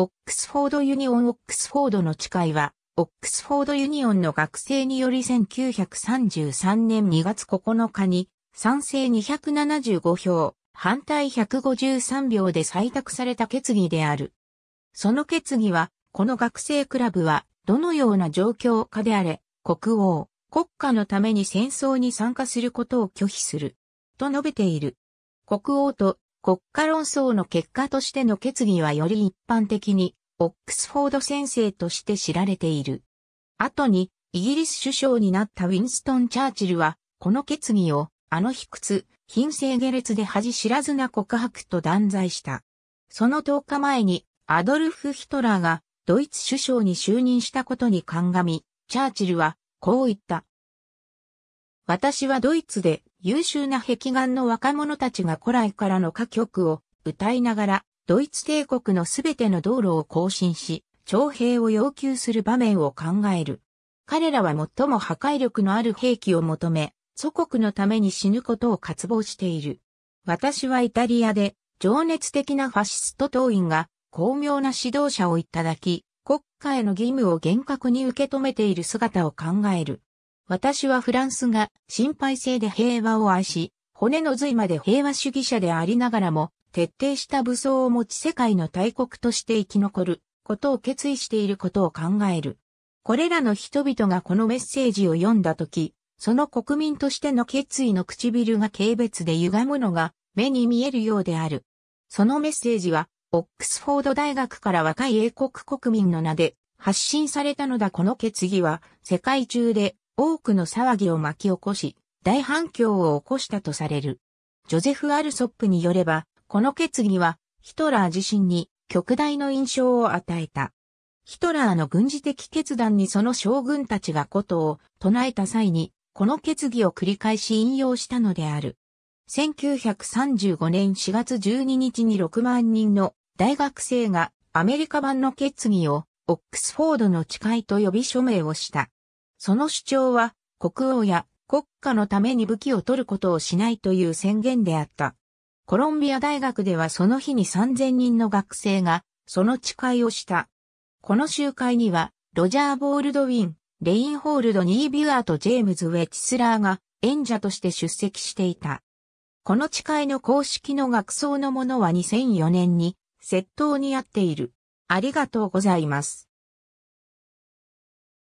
オックスフォードユニオンオックスフォードの誓いは、オックスフォードユニオンの学生により1933年2月9日に、賛成275票、反対153票で採択された決議である。その決議は、この学生クラブは、どのような状況下であれ、国王、国家のために戦争に参加することを拒否する。と述べている。国王と国家論争の結果としての決議はより一般的に、オックスフォード先生として知られている。後に、イギリス首相になったウィンストン・チャーチルは、この決議を、あの卑屈、品性下劣で恥知らずな告白と断罪した。その10日前に、アドルフ・ヒトラーが、ドイツ首相に就任したことに鑑み、チャーチルは、こう言った。私はドイツで優秀な壁眼の若者たちが古来からの歌曲を歌いながら、ドイツ帝国のすべての道路を更新し、徴兵を要求する場面を考える。彼らは最も破壊力のある兵器を求め、祖国のために死ぬことを渇望している。私はイタリアで、情熱的なファシスト党員が、巧妙な指導者をいただき、国家への義務を厳格に受け止めている姿を考える。私はフランスが心配性で平和を愛し、骨の髄まで平和主義者でありながらも、徹底した武装を持ち世界の大国として生き残ることを決意していることを考える。これらの人々がこのメッセージを読んだとき、その国民としての決意の唇が軽蔑で歪むのが目に見えるようである。そのメッセージは、オックスフォード大学から若い英国国民の名で発信されたのだこの決議は世界中で多くの騒ぎを巻き起こし、大反響を起こしたとされる。ジョゼフ・アルソップによれば、この決議はヒトラー自身に極大の印象を与えた。ヒトラーの軍事的決断にその将軍たちがことを唱えた際に、この決議を繰り返し引用したのである。1935年4月12日に6万人の大学生がアメリカ版の決議をオックスフォードの誓いと呼び署名をした。その主張は、国王や国家のために武器を取ることをしないという宣言であった。コロンビア大学ではその日に3000人の学生が、その誓いをした。この集会には、ロジャー・ボールドウィン、レインホールド・ニービュアーとジェームズ・ウェチスラーが演者として出席していた。この誓いの公式の学装のものは2004年に窃盗にあっている。ありがとうございます。